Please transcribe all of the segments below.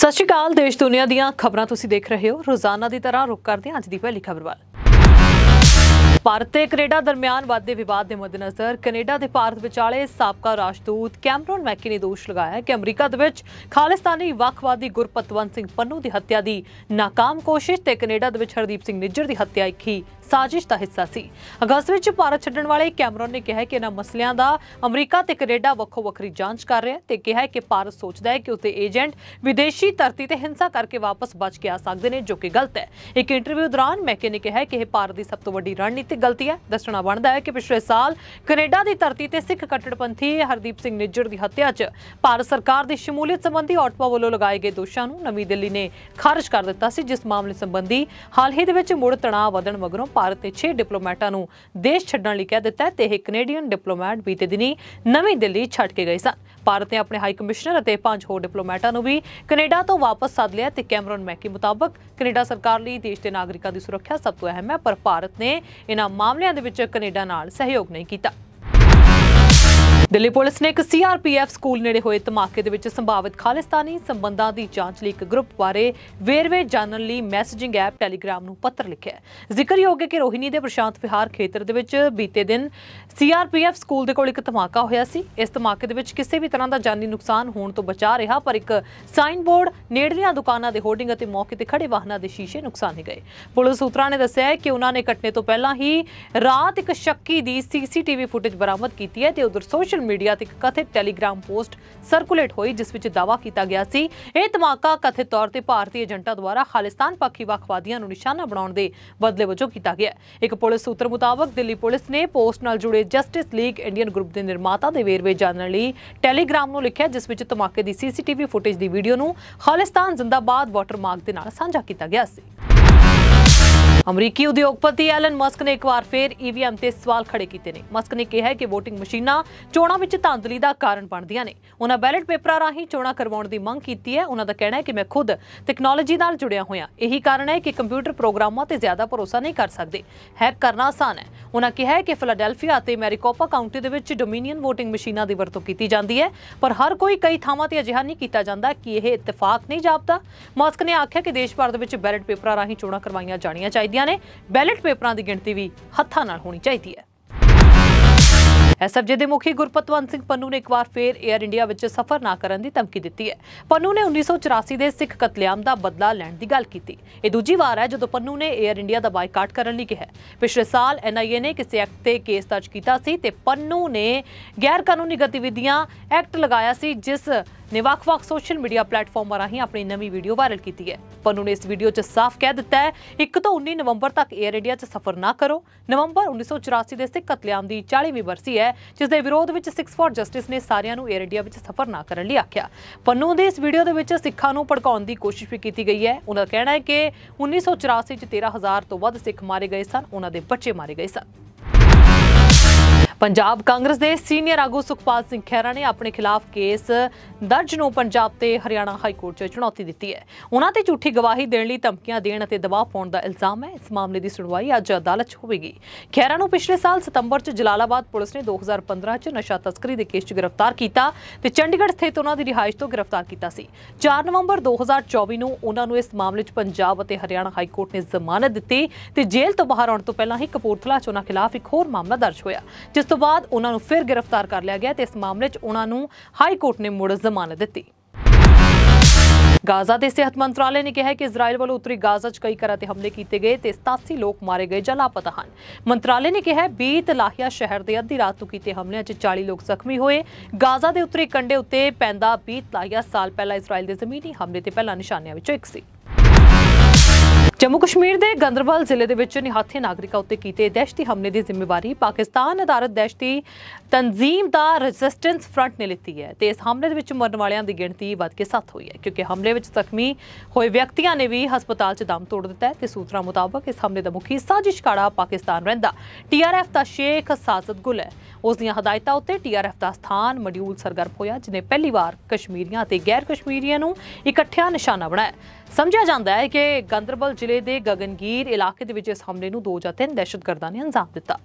ਸਤਿ ਸ਼੍ਰੀ ਅਕਾਲ ਦੇਸ਼ ਦੁਨੀਆ ਦੀਆਂ ਖਬਰਾਂ ਤੁਸੀਂ ਦੇਖ ਰਹੇ ਹੋ ਰੋਜ਼ਾਨਾ ਦੀ ਤਰ੍ਹਾਂ ਰੁਕ ਕਰਦੇ ਹਾਂ ਅੱਜ ਦੀ ਪਹਿਲੀ ਖਬਰ ਵੱਲ ਭਾਰਤ ਤੇ ਕੈਨੇਡਾ ਦਰਮਿਆਨ ਵਾਧੇ ਵਿਵਾਦ ਦੇ ਮੱਦੇਨਜ਼ਰ ਕੈਨੇਡਾ ਦੇ ਭਾਰਤ ਵਿਚਾਲੇ ਸਾਬਕਾ ਰਾਸ਼ਦੂਤ ਕੈਮਰਨ ਮੈਕੀ ਨੇ ਦੋਸ਼ ਲਗਾਇਆ ਕਿ ਅਮਰੀਕਾ ਦੇ ਵਿੱਚ ਖਾਲਿਸਤਾਨੀ ਵੱਖਵਾਦੀ ਗੁਰਪਤਵੰਤ ਸਿੰਘ ਪੰਨੂ ਦੀ ਹੱਤਿਆ ਦੀ ناکਾਮ ਕੋਸ਼ਿਸ਼ ਤੇ ਕੈਨੇਡਾ ਦੇ ਵਿੱਚ ਹਰਦੀਪ ਸਿੰਘ ਨਿੱਜਰ ਦੀ ਹੱਤਿਆ ਇੱਕ ਹੀ ਸਾਜ਼ਿਸ਼ ਦਾ ਹਿੱਸਾ ਸੀ ਅਗਸਤ ਵਿੱਚ ਭਾਰਤ ਛੱਡਣ ਵਾਲੇ ਕੈਮਰਨ ਨੇ ਕਿਹਾ ਕਿ ਇਹਨਾਂ ਮਸਲਿਆਂ ਦਾ ਅਮਰੀਕਾ ਤੇ ਕੈਨੇਡਾ ਵੱਖੋ ਵੱਖਰੀ ਜਾਂਚ ਕਰ ਰਿਹਾ ਤੇ ਕਿਹਾ ਕਿ ਭਾਰਤ ਸੋਚਦਾ ਹੈ ਕਿ ਉਸਦੇ ਏਜੰਟ ਵਿਦੇਸ਼ੀ ਧਰਤੀ ਤੇ ਹਿੰਸਾ ਕਰਕੇ ਵਾਪਸ ਬਚ ਕੇ ਆ ਸਕਦੇ ਨੇ ਜੋ ਕਿ ਗਲਤ ਹੈ ਇੱਕ ਇੰਟਰਵਿਊ ਦੌਰਾਨ ਮੈਕੇ ਨੇ ਕਿਹਾ ਕਿ ਇਹ ਭਾਰਤ ਦੀ ਸਭ ਤੋਂ ਵੱਡੀ ਰਣਨੀਤੀ ਤੇ ਗਲਤੀ ਹੈ ਦੱਸਣਾ ਬਣਦਾ ਹੈ ਕਿ ਪਿਛਲੇ ਸਾਲ ਕੈਨੇਡਾ ਦੀ ਧਰਤੀ ਤੇ ਸਿੱਖ ਕੱਟੜਪੰਥੀ ਹਰਦੀਪ ਸਿੰਘ ਨਿੱਜਰ ਦੀ ਹੱਤਿਆ 'ਚ ਭਾਰਤ ਸਰਕਾਰ ਦੀ ਸ਼ਮੂਲੀਅਤ ਸੰਬੰਧੀ ਆਟਪਾ ਵੱਲੋਂ ਲਗਾਏ ਗਏ ਦੋਸ਼ਾਂ ਨੂੰ ਨਵੀਂ ਦਿੱਲੀ ਨੇ ਖਾਰਜ ਕਰ ਦਿੱਤਾ ਸੀ ਜਿਸ ਮਾਮਲੇ ਸੰਬੰਧੀ ਹਾਲ ਹੀ ਦੇ ਵਿੱਚ ਮੁੜ ਤਣਾਅ ਵਧਣ ਮਗਰੋਂ ਭਾਰਤ ਦੇ 6 ਡਿਪਲੋਮੈਟਾਂ ਨੂੰ ਦੇਸ਼ ਛੱਡਣ ਲਈ ਕਹਿ ਦਿੱਤਾ ਤੇ ਇਹ ਕੈਨੇਡੀਅਨ ਡਿਪਲੋਮੈਟ ਬੀਤੇ ਦਿਨੀ ਨਵੀਂ ਦਿੱਲੀ ਛੱਡ ਕੇ ਗਏ ਸਨ ਭਾਰਤ ਨੇ ਆਪਣੇ ਹਾਈ ਕਮਿਸ਼ਨਰ ਅਤੇ ਪੰਜ ਹੋਰ ਡਿਪਲੋਮੈਟਾਂ ਨੂੰ ਵੀ ਕੈਨੇਡਾ ਤੋਂ ਵਾਪਸ ਸੱਦ ਲਿਆ ਤੇ ਕੈਮਰਨ ਮੈਕੀ ਮੁਤਾਬਕ ਕੈਨੇਡਾ ਸਰਕਾਰ ਲਈ ਦੇਸ਼ ਦੇ ਨਾਗਰਿਕਾਂ ਦੀ ਸੁਰੱਖਿਆ ਸਭ ਤੋਂ ਅਹਿਮ ਹੈ ਪਰ ਭਾਰਤ ਨੇ ਇਹਨਾਂ ਮਾਮਲਿਆਂ ਦੇ ਵਿੱਚ ਕੈਨੇਡਾ ਨਾਲ ਸਹਿਯੋਗ ਨਹੀਂ ਕੀਤਾ ਦਿੱਲੀ ਪੁਲਿਸ ਨੇ ਇੱਕ ਸੀਆਰਪੀਐਫ ਸਕੂਲ ਨੇੜੇ ਹੋਏ ਧਮਾਕੇ ਦੇ ਵਿੱਚ ਸੰਭਾਵਿਤ ਖਾਲਿਸਤਾਨੀ ਸੰਬੰਧਾਂ ਦੀ ਜਾਂਚ ਲਈ ਇੱਕ ਗਰੁੱਪ ਬਾਰੇ ਵੇਰਵੇ ਜਾਣਨ ਲਈ ਮੈਸੇਜਿੰਗ ਐਪ ਟੈਲੀਗ੍ਰਾਮ ਨੂੰ ਪੱਤਰ ਲਿਖਿਆ ਜ਼ਿਕਰਯੋਗ ਹੈ ਕਿ ਰੋਹਿਣੀ ਦੇ ਪ੍ਰਸ਼ਾਂਤ ਵਿਹਾਰ ਖੇਤਰ ਦੇ ਵਿੱਚ ਬੀਤੇ ਦਿਨ ਸੀਆਰਪੀਐਫ ਸਕੂਲ ਦੇ ਕੋਲ ਇੱਕ ਧਮਾਕਾ ਹੋਇਆ ਸੀ ਇਸ ਧਮਾਕੇ ਦੇ ਵਿੱਚ ਕਿਸੇ ਵੀ ਤਰ੍ਹਾਂ ਦਾ ਜਾਨੀ ਨੁਕਸਾਨ ਹੋਣ ਤੋਂ ਬਚਾ ਰਿਹਾ ਪਰ ਇੱਕ ਸਾਈਨ ਬੋਰਡ ਨੇੜਲੀਆਂ ਦੁਕਾਨਾਂ ਦੇ ਹੋਰਡਿੰਗ ਅਤੇ ਮੌਕੇ ਤੇ ਖੜੇ ਵਾਹਨਾਂ ਦੇ ਸ਼ੀਸ਼ੇ ਨੁਕਸਾਨੇ ਗਏ ਪੁਲਿਸ ਸੂਤਰਾਂ ਨੇ ਦੱਸਿਆ ਕਿ ਉਹਨਾਂ ਨੇ ਘਟਨੇ ਤੋਂ ਪਹਿਲਾਂ ਹੀ ਰਾਤ ਇੱਕ ਸ਼ੱਕੀ ਦੀ ਸੀਸੀਟੀਵੀ ਫੁਟੇਜ ਬਰਾਮਦ ਕੀਤੀ ਹੈ ਤੇ ਉਧਰ ਸੋਸ਼ਲ ਸੋਸ਼ਲ ਮੀਡੀਆ ਤੇ ਇੱਕ ਕਥਿਤ ਟੈਲੀਗ੍ਰਾਮ ਪੋਸਟ ਸਰਕੂਲੇਟ ਹੋਈ ਜਿਸ ਵਿੱਚ ਦਾਵਾ ਕੀਤਾ ਗਿਆ ਸੀ ਇਹ ਧਮਾਕਾ ਕਥਿਤ ਤੌਰ ਤੇ ਭਾਰਤੀ ਏਜੰਟਾਂ ਦੁਆਰਾ ਖਾਲਿਸਤਾਨ ਪੱਖੀ ਵਖਵਾਦੀਆਂ ਨੂੰ ਨਿਸ਼ਾਨਾ ਬਣਾਉਣ ਦੇ ਬਦਲੇ ਵਜੋਂ ਕੀਤਾ ਗਿਆ ਇੱਕ ਪੁਲਿਸ ਸੂਤਰ ਮੁਤਾਬਕ ਦਿੱਲੀ ਪੁਲਿਸ ਨੇ ਪੋਸਟ ਨਾਲ ਜੁੜੇ ਜਸਟਿਸ ਲੀਗ ਇੰਡੀਅਨ ਗਰੁੱਪ ਦੇ ਨਿਰਮਾਤਾ ਦੇ ਵੇਰਵੇ ਜਾਣਨ ਲਈ ਟੈਲੀਗ੍ਰਾਮ ਨੂੰ ਲਿਖਿਆ ਜਿਸ ਵਿੱਚ ਧਮਾਕੇ ਦੀ ਸੀਸੀਟੀਵੀ ਫੁਟੇਜ ਦੀ ਵੀਡੀਓ ਨੂੰ ਖਾਲਿਸਤਾਨ ਜ਼ਿੰਦਾਬਾਦ ਵਾਟਰਮਾਰਕ ਦੇ ਨਾਲ ਸਾਂਝਾ ਕੀਤਾ ਗਿਆ ਸੀ ਅਮਰੀਕੀ ਉਦਯੋਗਪਤੀ ਐਲਨ ਮਸਕ ਨੇ ਇੱਕ ਵਾਰ ਫੇਰ ਈਵੀਐਮ ਤੇ ਸਵਾਲ ਖੜੇ ਕੀਤੇ ਨੇ ਮਸਕ ਨੇ ਕਿਹਾ ਕਿ VOTING ਮਸ਼ੀਨਾਂ ਚੋਣਾਂ ਵਿੱਚ ਧਾਂਦਲੀ ਦਾ ਕਾਰਨ ਬਣਦੀਆਂ ਨੇ ਉਹਨਾਂ ਬੈਲਟ ਪੇਪਰਾਂ ਰਾਹੀਂ ਚੋਣਾਂ ਕਰਵਾਉਣ ਦੀ ਮੰਗ ਕੀਤੀ ਹੈ ਉਹਨਾਂ ਦਾ ਕਹਿਣਾ ਹੈ ਕਿ ਮੈਂ ਖੁਦ ਟੈਕਨੋਲੋਜੀ ਨਾਲ ਜੁੜਿਆ ਹੋਇਆ ਇਹੀ ਕਾਰਨ ਹੈ ਕਿ ਕੰਪਿਊਟਰ ਪ੍ਰੋਗਰਾਮਾਂ ਤੇ ਜ਼ਿਆਦਾ ਭਰੋਸਾ ਨਹੀਂ ਕਰ ਸਕਦੇ ਹੈਕ ਕਰਨਾ ਆਸਾਨ ਹੈ ਉਹਨਾਂ ਕਿਹਾ ਹੈ ਕਿ ਫਿਲਾਡੈਲਫੀਆ ਅਤੇ ਮੈਰੀਕੋਪਾ ਕਾਉਂਟੀ ਦੇ ਵਿੱਚ ਡੋਮੀਨੀਅਨ VOTING ਮਸ਼ੀਨਾਂ ਦੀ ਵਰਤੋਂ ਕੀਤੀ ਜਾਂਦੀ ਹੈ ਪਰ ਹਰ ਕੋਈ ਕਈ ਥਾਵਾਂ ਤੇ ਅਜਿਹਾ ਨਹੀਂ ਕੀਤਾ ਜਾਂਦਾ ਕਿ ਇਹ ਇਤਫਾਕ ਨਹੀਂ ਜਾਪਦਾ ਮਸਕ ਨੇ ਆਖਿਆ ਕਿ ਦੇਸ਼ ਭਰ ਦੇ ਵਿੱਚ ਬੈਲਟ ਪੇਪਰਾਂ ਰਾਹੀਂ ਚੋਣਾਂ ਕਰਵਾਈਆਂ ਜਾਣੀਆਂ ਚਾਹੀਦੀਆਂ ਚਾਹੀਦੀਆਂ ਨੇ ਬੈਲਟ ਪੇਪਰਾਂ ਦੀ ਗਿਣਤੀ ਵੀ ਹੱਥਾਂ ਨਾਲ ਹੋਣੀ ਚਾਹੀਦੀ ਹੈ ਐਸਐਫਜੇ ਦੇ ਮੁਖੀ ਗੁਰਪਤਵੰਤ ਸਿੰਘ ਪੰਨੂ ਨੇ ਇੱਕ ਵਾਰ ਫੇਰ 에ਅਰ ਇੰਡੀਆ ਵਿੱਚ ਸਫ਼ਰ ਨਾ ਕਰਨ ਦੀ ਧਮਕੀ ਦਿੱਤੀ ਹੈ ਪੰਨੂ ਨੇ 1984 ਦੇ ਸਿੱਖ ਕਤਲੇਆਮ ਦਾ ਬਦਲਾ ਲੈਣ ਦੀ ਗੱਲ ਕੀਤੀ ਇਹ ਦੂਜੀ ਵਾਰ ਹੈ ਜਦੋਂ ਪੰਨੂ ਨੇ 에ਅਰ ਇੰਡੀਆ ਦਾ ਬਾਈਕਾਟ ਕਰਨ ਲਈ ਕਿਹਾ ਪਿਛਲੇ ਸਾਲ ਐਨਆਈਏ ਨੇ ਕਿਸੇ ਐਕਟ ਤੇ ਕੇਸ ਦਰਜ ਕੀਤਾ ਸੀ ਤੇ ਪੰਨੂ ਨੇ ਗੈਰ ਕਾਨੂੰਨੀ ਗਤੀਵਿਧੀਆਂ ਐਕਟ ਲਗਾਇਆ ਸੀ ਜਿਸ ਨੇ ਵੱਖ-ਵੱਖ ਸੋਸ਼ਲ ਮੀਡੀਆ ਪਲੇਟਫਾਰਮਾਂ ਰਾਹੀਂ ਆਪਣੀ ਨਵੀਂ ਵੀਡੀਓ ਵਾਇਰਲ ਕੀਤੀ ਹੈ ਪਨੂ ਨੇ ਇਸ ਵੀਡੀਓ 'ਚ ਸਾਫ਼ ਕਹਿ ਦਿੱਤਾ ਹੈ ਇੱਕ ਤੋਂ 19 ਨਵੰਬਰ ਤੱਕ 에ਅਰ ਇੰਡੀਆ 'ਚ ਸਫ਼ਰ ਨਾ ਕਰੋ ਨਵੰਬਰ 1984 ਦੇ ਸਿੱਖ ਕਤਲੇਆਮ ਦੀ 40ਵੀਂ ਬਰਸੀ ਹੈ ਜਿਸ ਦੇ ਵਿਰੋਧ ਵਿੱਚ ਸਿਕਸ ਫਾਰ ਜਸਟਿਸ ਨੇ ਸਾਰਿਆਂ ਨੂੰ 에ਅਰ ਇੰਡੀਆ ਵਿੱਚ ਸਫ਼ਰ ਨਾ ਕਰਨ ਲਈ ਆਖਿਆ ਪਨੂ ਦੇ ਇਸ ਵੀਡੀਓ ਦੇ ਵਿੱਚ ਸਿੱਖਾਂ ਨੂੰ ਭੜਕਾਉਣ ਦੀ ਕੋਸ਼ਿਸ਼ ਵੀ ਕੀਤੀ ਗਈ ਹੈ ਉਹਨਾਂ ਦਾ ਕਹਿਣਾ ਹੈ ਕਿ 1984 'ਚ 13000 ਤੋਂ ਵੱਧ ਸਿੱਖ ਮਾਰੇ ਗਏ ਸਨ ਉਹਨਾਂ ਦੇ ਬੱਚੇ ਮਾਰੇ ਗਏ ਸਨ ਪੰਜਾਬ ਕਾਂਗਰਸ ਦੇ ਸੀਨੀਅਰ ਆਗੂ ਸੁਖਪਾਲ ਸਿੰਘ ਖੈਰਾ ਨੇ ਆਪਣੇ ਖਿਲਾਫ ਕੇਸ ਦਰਜ ਨੂੰ ਪੰਜਾਬ ਤੇ ਹਰਿਆਣਾ ਹਾਈ ਕੋਰਟ 'ਚ ਚੁਣੌਤੀ ਦਿੱਤੀ ਹੈ ਉਹਨਾਂ ਤੇ ਝੂਠੀ ਗਵਾਹੀ ਦੇਣ ਲਈ ਧਮਕੀਆਂ ਦੇਣ ਅਤੇ ਦਬਾਅ ਪਾਉਣ ਦਾ ਇਲਜ਼ਾਮ ਹੈ ਇਸ ਮਾਮਲੇ ਦੀ ਸੁਣਵਾਈ ਅੱਜ ਅਦਾਲਤ 'ਚ ਹੋਵੇਗੀ ਖੈਰਾ ਨੂੰ ਪਿਛਲੇ ਸਾਲ ਸਤੰਬਰ 'ਚ ਜਲਾਲਾਬਾਦ ਪੁਲਿਸ ਨੇ 2015 'ਚ ਨਸ਼ਾ ਤਸਕਰੀ ਦੇ ਕੇਸ 'ਚ ਗ੍ਰਿਫਤਾਰ ਕੀਤਾ ਤੇ ਚੰਡੀਗੜ੍ਹ ਸਥਿਤ ਉਹਨਾਂ ਦੀ ਰਿਹਾਇਸ਼ ਤੋਂ ਗ੍ਰਿਫਤਾਰ ਕੀਤਾ ਸੀ 4 ਨਵੰਬਰ 2024 ਨੂੰ ਉਹਨਾਂ ਨੂੰ ਇਸ ਮਾਮਲੇ 'ਚ ਪੰਜਾਬ ਅਤੇ ਹਰਿਆਣਾ ਹਾਈ ਕੋਰਟ ਨੇ ਜ਼ਮਾਨਤ ਦਿੱਤੀ ਤੇ ਜੇਲ੍ਹ ਤੋਂ ਬਾਹਰ ਆਉਣ ਤੋਂ ਪਹਿਲਾਂ ਹੀ ਕਪੂਰਥਲਾ 'ਚ ਉਹਨਾਂ ਖਿਲਾਫ ਇੱਕ ਹੋਰ ਮਾਮਲਾ ਦਰਜ ਹੋਇਆ ਜਿਸ ਤੋਂ ਬਾਅਦ ਉਹਨਾਂ ਨੂੰ ਫਿਰ ਗ੍ਰਿਫਤਾਰ ਕਰ ਲਿਆ ਗਿਆ ਤੇ ਇਸ ਮਾਮਲੇ 'ਚ ਉਹਨਾਂ ਨੂੰ ਹਾਈ ਕੋਰਟ ਨੇ ਮੁੜ ਜ਼ਮਾਨਤ ਦਿੱਤੀ ਗਾਜ਼ਾ ਦੇ ਸਿਹਤ ਮੰਤਰਾਲੇ ਨੇ ਕਿਹਾ ਕਿ ਇਜ਼ਰਾਈਲ ਵੱਲੋਂ ਉੱਤਰੀ ਗਾਜ਼ਾ 'ਚ ਕਈ ਕਰਾਤੇ ਹਮਲੇ ਕੀਤੇ ਗਏ ਤੇ 87 ਲੋਕ ਮਾਰੇ ਗਏ ਜਾਂ ਲਾਪਤਾ ਹਨ ਮੰਤਰਾਲੇ ਨੇ ਕਿਹਾ ਬੀਤ ਲਾਹਿਆ ਸ਼ਹਿਰ ਦੇ ਅੱਧੀ ਰਾਤ ਨੂੰ ਕੀਤੇ ਹਮਲਿਆਂ 'ਚ 40 ਲੋਕ ਜ਼ਖਮੀ ਹੋਏ ਗਾਜ਼ਾ ਦੇ ਉੱਤਰੀ ਕੰਡੇ ਉੱਤੇ ਪੈਂਦਾ ਬੀਤ ਲਾਹਿਆ ਸਾਲ ਪਹਿਲਾਂ ਇਜ਼ਰਾਈਲ ਦੇ ਜ਼ਮੀਨੀ ਹਮਲੇ ਤੇ ਪਹਿਲਾਂ ਨਿਸ਼ਾਨਿਆਂ ਵਿੱਚੋਂ ਇੱਕ ਸੀ ਜੰਮੂ ਕਸ਼ਮੀਰ ਦੇ ਗੰਦਰਬਲ ਜ਼ਿਲ੍ਹੇ ਦੇ ਵਿੱਚ ਨਿਹੱਥੇ ਨਾਗਰਿਕਾਂ ਉੱਤੇ ਕੀਤੇ ਦਹਿਸ਼ਤੀ ਹਮਲੇ ਦੀ ਜ਼ਿੰਮੇਵਾਰੀ ਪਾਕਿਸਤਾਨ ਅਧਾਰਤ ਦਹਿਸ਼ਤੀ ਤਨਜ਼ੀਮ ਦਾ ਰੈਜ਼ਿਸਟੈਂਸ ਫਰੰਟ ਨੇ ਲਿੱਤੀ ਹੈ ਤੇ ਇਸ ਹਮਲੇ ਦੇ ਵਿੱਚ ਮਰਨ ਵਾਲਿਆਂ ਦੀ ਗਿਣਤੀ ਵੱਧ ਕੇ 7 ਹੋਈ ਹੈ ਕਿਉਂਕਿ ਹਮਲੇ ਵਿੱਚ ਜ਼ਖਮੀ ਹੋਏ ਵਿਅਕਤੀਆਂ ਨੇ ਵੀ ਹਸਪਤਾਲ 'ਚ ਦਮ ਤੋੜ ਦਿੱਤਾ ਤੇ ਸੂਤਰਾਂ ਮੁਤਾਬਕ ਇਸ ਹਮਲੇ ਦਾ ਮੁਖੀ ਸਾਜ਼ਿਸ਼ਕਾੜਾ ਪਾਕਿਸਤਾਨ ਰਹਿੰਦਾ ਟੀਆਰਐਫ ਦਾ ਸ਼ੇਖ ਸਾਜ਼ਦ ਗੁਲ ਹੈ ਉਸ ਦੀਆਂ ਹਦਾਇਤਾਂ ਉੱਤੇ ਟੀਆਰਐਫ ਦਾ ਸਥਾਨ ਮਡਿਊਲ ਸਰਗਰਮ ਹੋਇਆ ਜਿਨੇ ਪਹਿਲੀ ਵਾਰ ਕਸ਼ਮੀਰੀਆਂ ਤੇ ਗੈਰ ਕਸ਼ਮੀਰੀਆਂ ਨੂੰ ਇਕੱਠਿਆਂ ਨਿਸ਼ਾਨਾ ਬਣਾਇਆ ਸਮਝਿਆ ਜਾਂਦਾ ਹੈ ਕਿ ਗੰਦਰਬਲ ਜ਼ਿਲ੍ਹੇ ਦੇ ਗਗਨਗੀਰ ਇਲਾਕੇ ਦੇ ਵਿੱਚ ਇਸ ਹਮਲੇ ਨੂੰ ਦੋ ਜਾਂ ਤਿੰਨ ਦਹਿਸ਼ਤਗਰਦਾਂ ਨੇ ਅੰਜਾਮ ਦਿੱਤਾ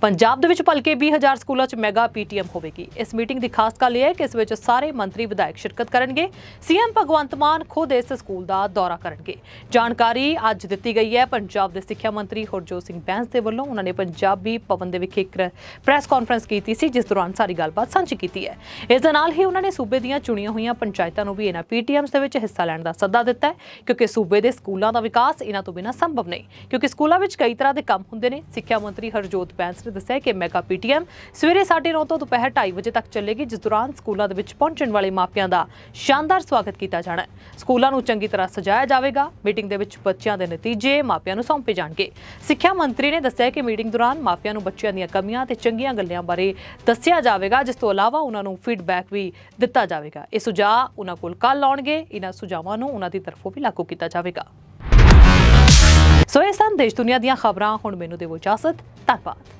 ਪੰਜਾਬ ਦੇ ਵਿੱਚ ਭਲਕੇ 20000 ਸਕੂਲਾਂ 'ਚ ਮੈਗਾ ਪੀਟੀਐਮ ਹੋਵੇਗੀ ਇਸ ਮੀਟਿੰਗ ਦੀ ਖਾਸ ਗੱਲ ਇਹ ਹੈ ਕਿ ਇਸ ਵਿੱਚ ਸਾਰੇ ਮੰਤਰੀ ਵਿਧਾਇਕ ਸ਼ਿਰਕਤ ਕਰਨਗੇ ਸੀਐਮ ਭਗਵੰਤ ਮਾਨ ਖੁਦ ਇਸ ਸਕੂਲ ਦਾ ਦੌਰਾ ਕਰਨਗੇ ਜਾਣਕਾਰੀ ਅੱਜ ਦਿੱਤੀ ਗਈ ਹੈ ਪੰਜਾਬ ਦੇ ਸਿੱਖਿਆ ਮੰਤਰੀ ਹਰਜੋਤ ਸਿੰਘ ਬੈਂਸ ਦੇ ਵੱਲੋਂ ਉਹਨਾਂ ਨੇ ਪੰਜਾਬੀ ਭਵਨ ਦੇ ਵਿਖੇ ਇੱਕ ਪ੍ਰੈਸ ਕਾਨਫਰੰਸ ਕੀਤੀ ਸੀ ਜਿਸ ਦੌਰਾਨ ਸਾਰੀ ਗੱਲਬਾਤ ਸਾਂਝੀ ਕੀਤੀ ਹੈ ਇਸ ਦੇ ਨਾਲ ਹੀ ਉਹਨਾਂ ਨੇ ਸੂਬੇ ਦੀਆਂ ਚੁਣੀਆਂ ਹੋਈਆਂ ਪੰਚਾਇਤਾਂ ਨੂੰ ਵੀ ਇਹਨਾਂ ਪੀਟੀਐਮਸ ਦੇ ਵਿੱਚ ਹਿੱਸਾ ਲੈਣ ਦਾ ਸੱਦਾ ਦਿੱਤਾ ਹੈ ਕਿਉਂਕਿ ਸੂਬੇ ਦੇ ਸਕੂਲਾਂ ਦਾ ਵਿਕਾਸ ਇਹਨਾਂ ਤੋਂ ਬਿਨਾਂ ਸੰਭਵ ਨਹੀਂ ਕਿਉਂਕਿ ਸਕੂਲਾਂ ਵਿੱਚ ਕਈ ਤਰ੍ਹਾਂ ਦੇ ਕੰਮ ਹੁੰਦੇ ਨੇ ਸਿੱਖਿਆ ਮੰਤਰੀ ਹਰਜੋਤ ਬੈਂਸ ਐਕਸਪ੍ਰੈਸ ਨੇ ਦੱਸਿਆ ਕਿ ਮੈਗਾ ਪੀਟੀਐਮ ਸਵੇਰੇ 9:30 ਤੋਂ ਦੁਪਹਿਰ 2:30 ਵਜੇ ਤੱਕ ਚੱਲੇਗੀ ਜਿਸ ਦੌਰਾਨ ਸਕੂਲਾਂ ਦੇ ਵਿੱਚ ਪਹੁੰਚਣ ਵਾਲੇ ਮਾਪਿਆਂ ਦਾ ਸ਼ਾਨਦਾਰ ਸਵਾਗਤ ਕੀਤਾ ਜਾਣਾ ਹੈ ਸਕੂਲਾਂ ਨੂੰ ਚੰਗੀ ਤਰ੍ਹਾਂ ਸਜਾਇਆ ਜਾਵੇਗਾ ਮੀਟਿੰਗ ਦੇ ਵਿੱਚ ਬੱਚਿਆਂ ਦੇ ਨਤੀਜੇ ਮਾਪਿਆਂ ਨੂੰ ਸੌਂਪੇ ਜਾਣਗੇ ਸਿੱਖਿਆ ਮੰਤਰੀ ਨੇ ਦੱਸਿਆ ਕਿ ਮੀਟਿੰਗ ਦੌਰਾਨ ਮਾਪਿਆਂ ਨੂੰ ਬੱਚਿਆਂ ਦੀਆਂ ਕਮੀਆਂ ਤੇ ਚੰਗੀਆਂ ਗੱਲਾਂ ਬਾਰੇ ਦੱਸਿਆ ਜਾਵੇਗਾ ਜਿਸ ਤੋਂ ਇਲਾਵਾ ਉਹਨਾਂ ਨੂੰ ਫੀਡਬੈਕ ਵੀ ਦਿੱਤਾ ਜਾਵੇਗਾ ਇਹ ਸੁਝਾਅ ਉਹਨਾਂ ਕੋਲ ਕੱਲ ਆਉਣਗੇ ਇਹਨਾਂ ਸੁਝਾਵਾਂ ਨੂੰ ਉਹਨਾਂ ਦੀ ਤਰਫੋਂ ਵੀ ਲਾਗੂ ਕੀਤਾ ਜਾਵੇਗਾ ਸੋ ਇਹ ਸੰਦੇਸ਼ ਦੁਨੀਆ ਦੀਆਂ ਖਬਰਾਂ ਹੁਣ ਮੈਨੂੰ ਦੇਵੋ ਇਜਾਜ਼ਤ ਧੰਨਵਾਦ